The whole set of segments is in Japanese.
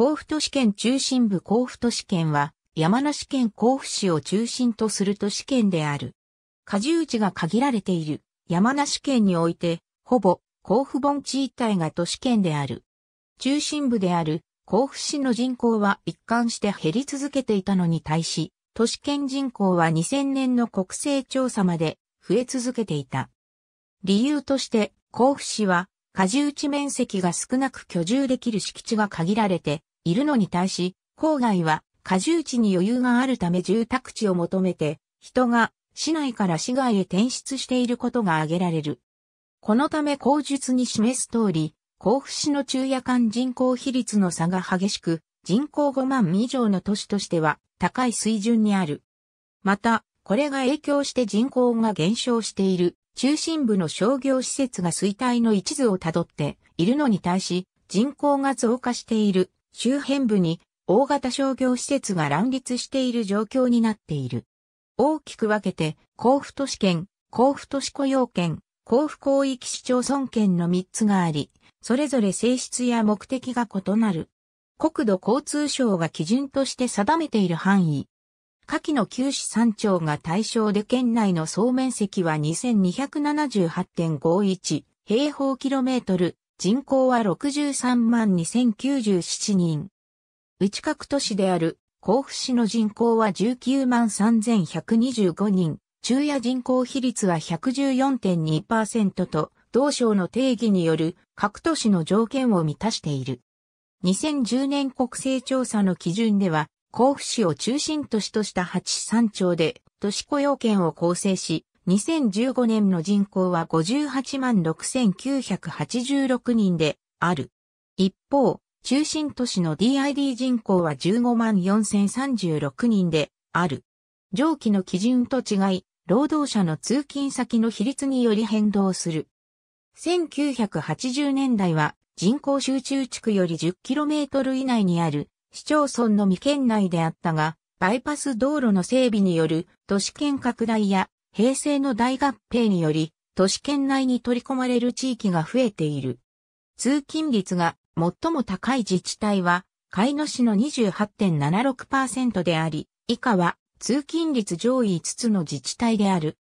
甲府都市圏中心部甲府都市圏は、山梨県甲府市を中心とする都市圏である。荷重地が限られている山梨県において、ほぼ甲府盆地一帯が都市圏である。中心部である甲府市の人口は一貫して減り続けていたのに対し、都市圏人口は2000年の国勢調査まで増え続けていた。理由として、甲府市は、荷重地面積が少なく居住できる敷地が限られて、いるのに対し、郊外は過重地に余裕があるため住宅地を求めて、人が市内から市外へ転出していることが挙げられる。このため口述に示す通り、甲府市の中夜間人口比率の差が激しく、人口5万以上の都市としては高い水準にある。また、これが影響して人口が減少している中心部の商業施設が衰退の一途をたどっているのに対し、人口が増加している周辺部に大型商業施設が乱立している状況になっている。大きく分けて、甲府都市圏、甲府都市雇用圏、甲府広域市町村圏の3つがあり、それぞれ性質や目的が異なる。国土交通省が基準として定めている範囲。下記の九市三町が対象で県内の総面積は2278.51平方キロメートル人口は63万2097人。内各都市である甲府市の人口は19万3125人、昼夜人口比率は114.2%と、同省の定義による各都市の条件を満たしている。2010年国勢調査の基準では、甲府市を中心都市とした8市3町で、都市雇用圏を構成し、2015年の人口は58万6986人である。一方、中心都市の DID 人口は15万4036人である。上記の基準と違い、労働者の通勤先の比率により変動する。1980年代は人口集中地区より 10km 以内にある市町村の未県内であったが、バイパス道路の整備による都市圏拡大や平成の大合併により、都市圏内に取り込まれる地域が増えている。通勤率が最も高い自治体は、海野市の28.76%であり、以下は通勤率上位5つの自治体である。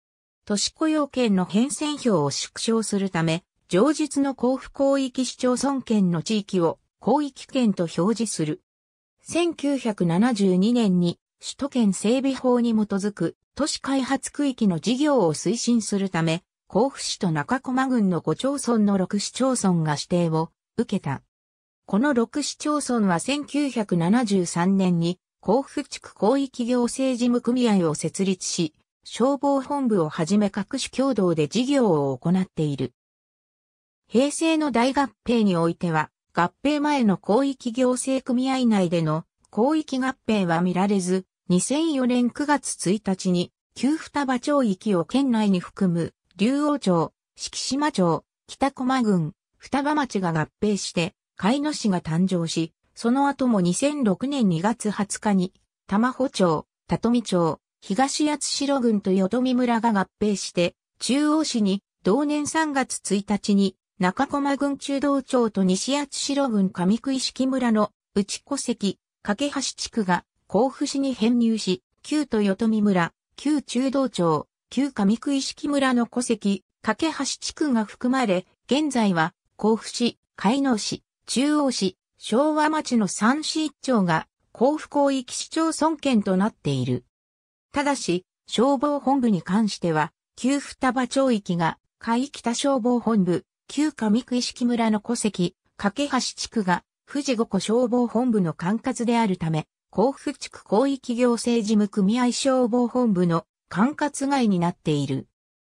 都市雇用圏の変遷表を縮小するため、上述の交付広域市町村圏の地域を広域圏と表示する。1972年に首都圏整備法に基づく都市開発区域の事業を推進するため、甲府市と中駒郡の5町村の6市町村が指定を受けた。この6市町村は1973年に甲府地区広域行政事務組合を設立し、消防本部をはじめ各種共同で事業を行っている。平成の大合併においては、合併前の広域行政組合内での広域合併は見られず、2004年9月1日に、旧双葉町域を県内に含む、竜王町、敷島町、北駒郡、双葉町が合併して、海野市が誕生し、その後も2006年2月20日に、玉穂町、里見町、東八代郡と淀見村が合併して、中央市に、同年3月1日に、中駒郡中道町と西八代郡上久井式村の内戸関、掛橋地区が甲府市に編入し、旧豊富村、旧中道町、旧上区式村の戸籍、掛橋地区が含まれ、現在は甲府市、海能市、中央市、昭和町の三市一町が甲府広域市町村圏となっている。ただし、消防本部に関しては、旧双葉町域が海北消防本部、旧上区式村の戸籍、掛橋地区が富士五湖消防本部の管轄であるため、甲府地区広域行政事務組合消防本部の管轄外になっている。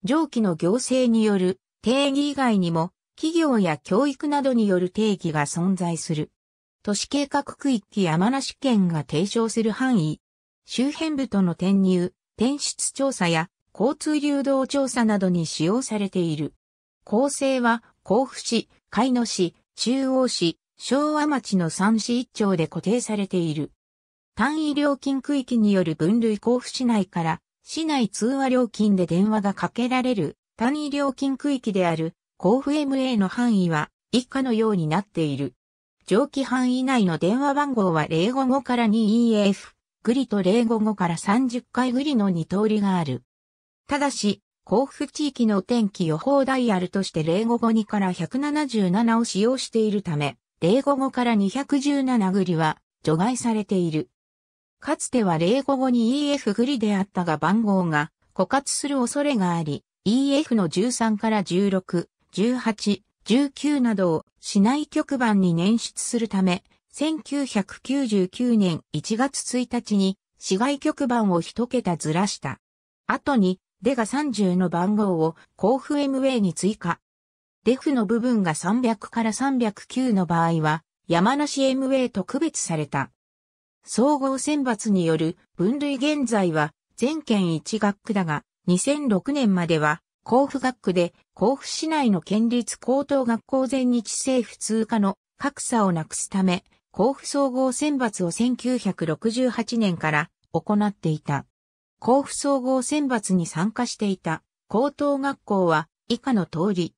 上記の行政による定義以外にも、企業や教育などによる定義が存在する。都市計画区域山梨県が提唱する範囲、周辺部との転入、転出調査や交通流動調査などに使用されている。構成は甲府市、海野市、中央市、昭和町の3市1町で固定されている。単位料金区域による分類甲府市内から市内通話料金で電話がかけられる単位料金区域である甲府 MA の範囲は以下のようになっている。上記範囲内の電話番号は055から 2EF グリと055から30回グリの2通りがある。ただし、甲府地域の天気予報ダイヤルとして0552から177を使用しているため、055から217グリは除外されている。かつては例語語に EF グリであったが番号が枯渇する恐れがあり、EF の13から16、18、19などを市内局番に捻出するため、1999年1月1日に市外局番を一桁ずらした。後に、デが30の番号を甲府 MA に追加。デフの部分が300から309の場合は、山梨 MA と区別された。総合選抜による分類現在は全県一学区だが、2006年までは甲府学区で甲府市内の県立高等学校全日制普通科の格差をなくすため、甲府総合選抜を1968年から行っていた。甲府総合選抜に参加していた高等学校は以下の通り。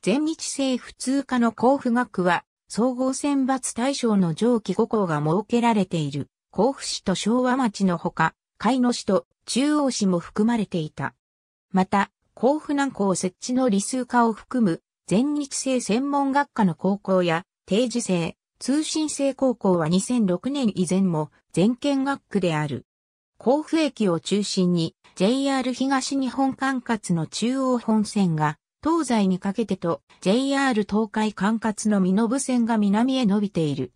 全日制普通科の甲府学区は総合選抜対象の上記5校が設けられている、甲府市と昭和町のほか、海野市と中央市も含まれていた。また、甲府南校設置の理数科を含む、全日制専門学科の高校や、定時制、通信制高校は2006年以前も全県学区である。甲府駅を中心に JR 東日本管轄の中央本線が東西にかけてと JR 東海管轄の身延線が南へ伸びている。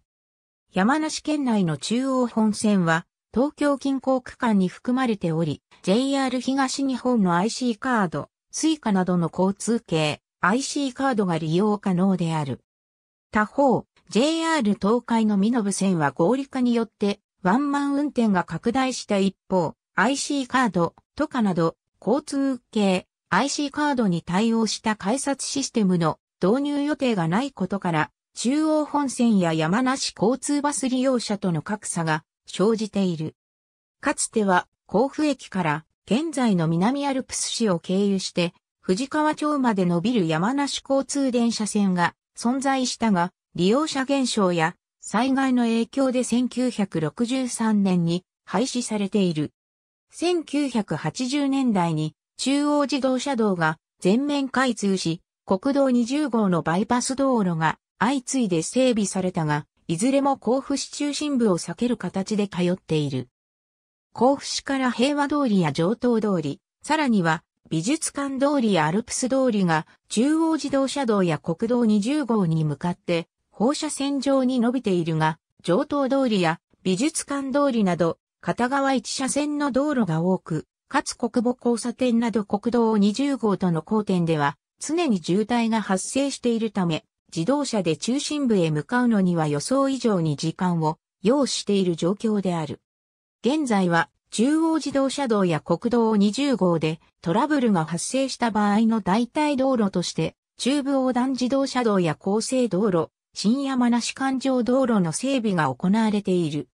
山梨県内の中央本線は東京近郊区間に含まれており、JR 東日本の IC カード、スイカなどの交通系 IC カードが利用可能である。他方、JR 東海の身延線は合理化によってワンマン運転が拡大した一方、IC カード、とかなど、交通系、IC カードに対応した改札システムの導入予定がないことから、中央本線や山梨交通バス利用者との格差が生じている。かつては甲府駅から現在の南アルプス市を経由して藤川町まで伸びる山梨交通電車線が存在したが利用者減少や災害の影響で1963年に廃止されている。1980年代に中央自動車道が全面開通し、国道20号のバイパス道路が相次いで整備されたが、いずれも甲府市中心部を避ける形で通っている。甲府市から平和通りや上東通り、さらには美術館通りやアルプス通りが中央自動車道や国道20号に向かって放射線上に伸びているが、上東通りや美術館通りなど片側一車線の道路が多く、かつ国母交差点など国道20号との交点では、常に渋滞が発生しているため、自動車で中心部へ向かうのには予想以上に時間を要している状況である。現在は中央自動車道や国道20号でトラブルが発生した場合の代替道路として中部横断自動車道や厚生道路、新山梨環状道路の整備が行われている。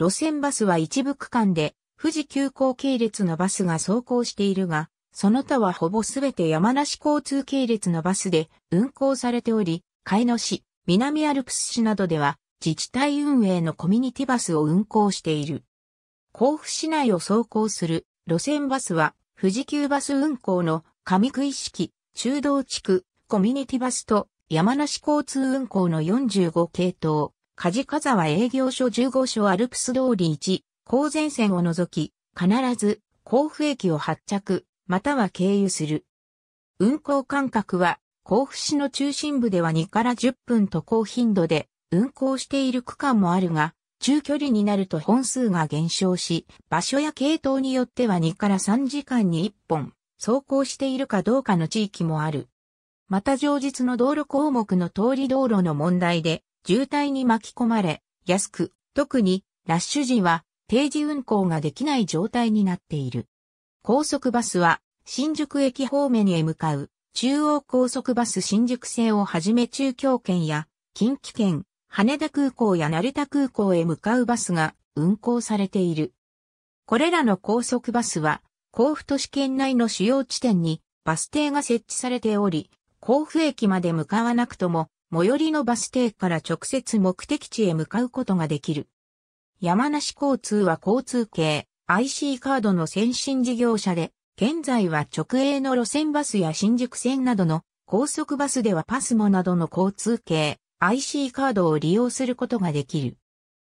路線バスは一部区間で富士急行系列のバスが走行しているが、その他はほぼすべて山梨交通系列のバスで運行されており、海野市、南アルプス市などでは自治体運営のコミュニティバスを運行している。甲府市内を走行する路線バスは富士急バス運行の上区式、中道地区、コミュニティバスと山梨交通運行の45系統、梶川営業所15所アルプス通り1、高前線を除き、必ず甲府駅を発着、または経由する。運行間隔は、甲府市の中心部では2から10分と高頻度で運行している区間もあるが、中距離になると本数が減少し、場所や系統によっては2から3時間に1本、走行しているかどうかの地域もある。また上日の道路項目の通り道路の問題で、渋滞に巻き込まれ、安く、特に、ラッシュ時は、定時運行ができない状態になっている。高速バスは新宿駅方面へ向かう中央高速バス新宿線をはじめ中京圏や近畿圏、羽田空港や成田空港へ向かうバスが運行されている。これらの高速バスは甲府都市圏内の主要地点にバス停が設置されており、甲府駅まで向かわなくとも最寄りのバス停から直接目的地へ向かうことができる。山梨交通は交通系 IC カードの先進事業者で、現在は直営の路線バスや新宿線などの高速バスではパスモなどの交通系 IC カードを利用することができる。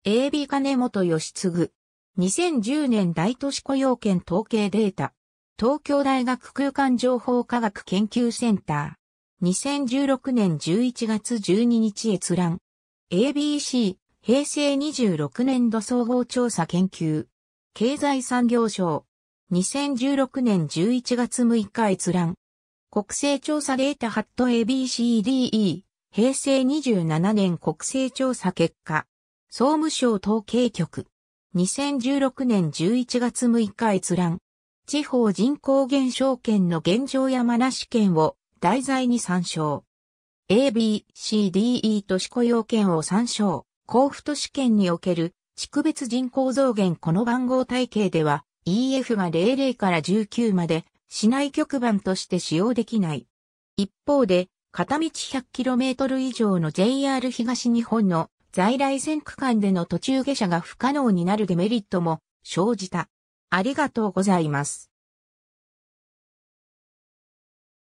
AB 金本義継。2010年大都市雇用権統計データ。東京大学空間情報科学研究センター。2016年11月12日閲覧。ABC 平成26年度総合調査研究。経済産業省。2016年11月6日閲覧。国勢調査データハット ABCDE。平成27年国勢調査結果。総務省統計局。2016年11月6日閲覧。地方人口減少県の現状や山梨県を題材に参照。A, B, C, D, E 都市雇用圏を参照。甲府都市圏における地区別人口増減この番号体系では EF が00から19まで市内局番として使用できない。一方で、片道 100km 以上の JR 東日本の在来線区間での途中下車が不可能になるデメリットも生じた。ありがとうございます。